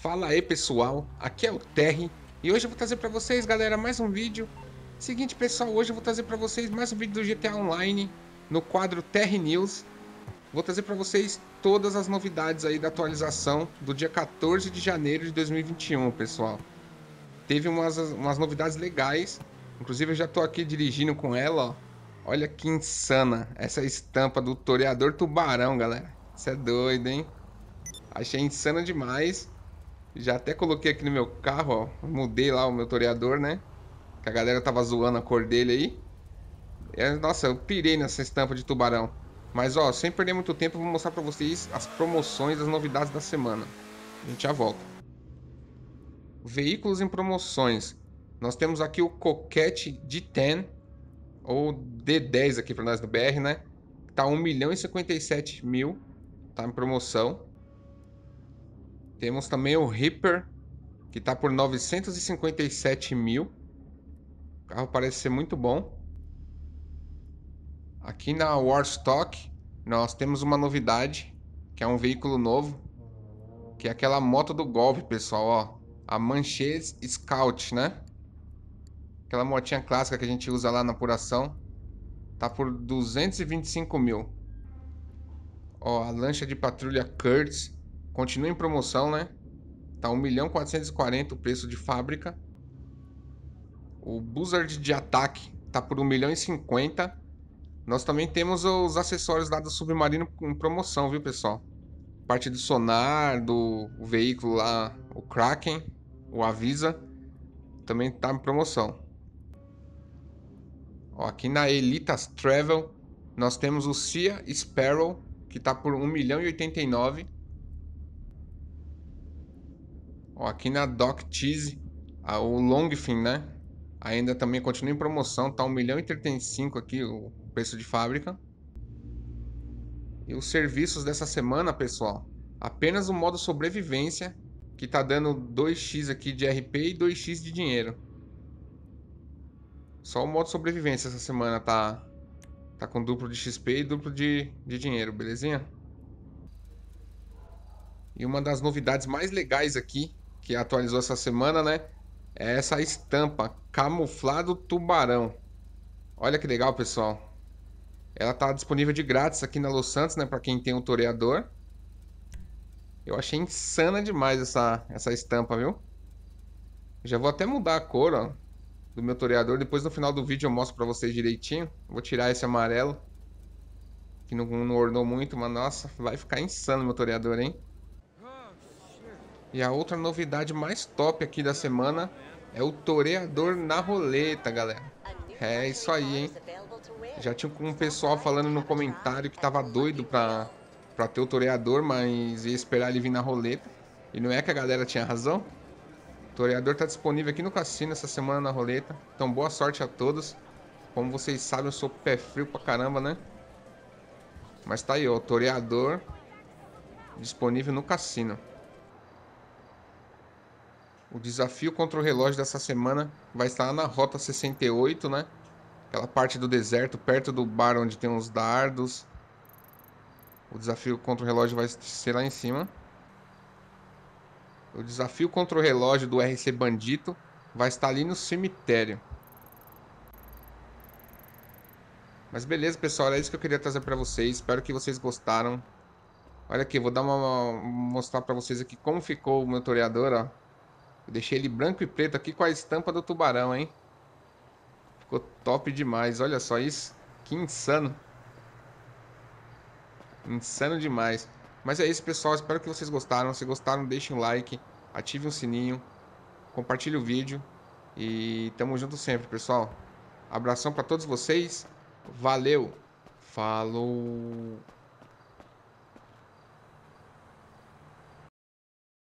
Fala aí pessoal, aqui é o Terry e hoje eu vou trazer para vocês galera mais um vídeo. Seguinte pessoal, hoje eu vou trazer para vocês mais um vídeo do GTA Online no quadro Terry News. Vou trazer para vocês todas as novidades aí da atualização do dia 14 de janeiro de 2021 pessoal. Teve umas, umas novidades legais, inclusive eu já estou aqui dirigindo com ela ó. Olha que insana essa estampa do Toreador Tubarão galera, isso é doido hein? Achei insana demais já até coloquei aqui no meu carro, ó. Mudei lá o meu toreador, né? Que a galera tava zoando a cor dele aí. É, nossa, eu pirei nessa estampa de tubarão. Mas ó, sem perder muito tempo, eu vou mostrar pra vocês as promoções, as novidades da semana. A gente já volta. Veículos em promoções. Nós temos aqui o Coquete de 10 ou D10 aqui para nós do BR, né? Tá 1 milhão e 57 mil, tá em promoção. Temos também o Reaper, que está por 957 mil. O carro parece ser muito bom. Aqui na Warstock, nós temos uma novidade, que é um veículo novo, que é aquela moto do golpe, pessoal, ó. A Manchês Scout, né? Aquela motinha clássica que a gente usa lá na apuração. Tá por 225 mil. Ó, a lancha de patrulha Kurtz Continua em promoção, né? Tá 1 milhão 440 o preço de fábrica. O Buzzard de ataque tá por 1 milhão e 50. Nós também temos os acessórios lá do submarino em promoção, viu, pessoal? Parte do sonar, do veículo lá, o Kraken, o Avisa, também tá em promoção. Ó, aqui na Elitas Travel, nós temos o Cia Sparrow, que tá por 1 milhão e 89 Ó, aqui na Doc Cheese, a, o Longfin, né? Ainda também continua em promoção, tá 1 milhão e 35 aqui o preço de fábrica. E os serviços dessa semana, pessoal, apenas o modo sobrevivência, que tá dando 2x aqui de RP e 2x de dinheiro. Só o modo sobrevivência essa semana tá tá com duplo de XP e duplo de, de dinheiro, belezinha? E uma das novidades mais legais aqui que atualizou essa semana, né? É essa estampa, camuflado tubarão. Olha que legal, pessoal. Ela tá disponível de grátis aqui na Los Santos, né? Para quem tem um toreador. Eu achei insana demais essa, essa estampa, viu? Já vou até mudar a cor, ó, do meu toreador. Depois no final do vídeo eu mostro para vocês direitinho. Vou tirar esse amarelo, que não, não ornou muito, mas nossa, vai ficar insano meu toreador, hein? E a outra novidade mais top aqui da semana é o toreador na roleta, galera. É isso aí, hein? Já tinha um pessoal falando no comentário que tava doido pra, pra ter o toreador, mas ia esperar ele vir na roleta. E não é que a galera tinha razão? O toreador tá disponível aqui no cassino essa semana na roleta. Então boa sorte a todos. Como vocês sabem, eu sou pé frio pra caramba, né? Mas tá aí, ó, o toreador disponível no cassino. O desafio contra o relógio dessa semana vai estar na Rota 68, né? Aquela parte do deserto, perto do bar onde tem uns dardos. O desafio contra o relógio vai ser lá em cima. O desafio contra o relógio do RC Bandito vai estar ali no cemitério. Mas beleza, pessoal, é isso que eu queria trazer para vocês. Espero que vocês gostaram. Olha aqui, vou dar uma mostrar para vocês aqui como ficou o meu toreador, ó deixei ele branco e preto aqui com a estampa do tubarão, hein? Ficou top demais, olha só isso. Que insano. Insano demais. Mas é isso, pessoal. Espero que vocês gostaram. Se gostaram, deixem um like, ative o um sininho, compartilhe o vídeo. E tamo junto sempre, pessoal. Abração para todos vocês. Valeu. Falou.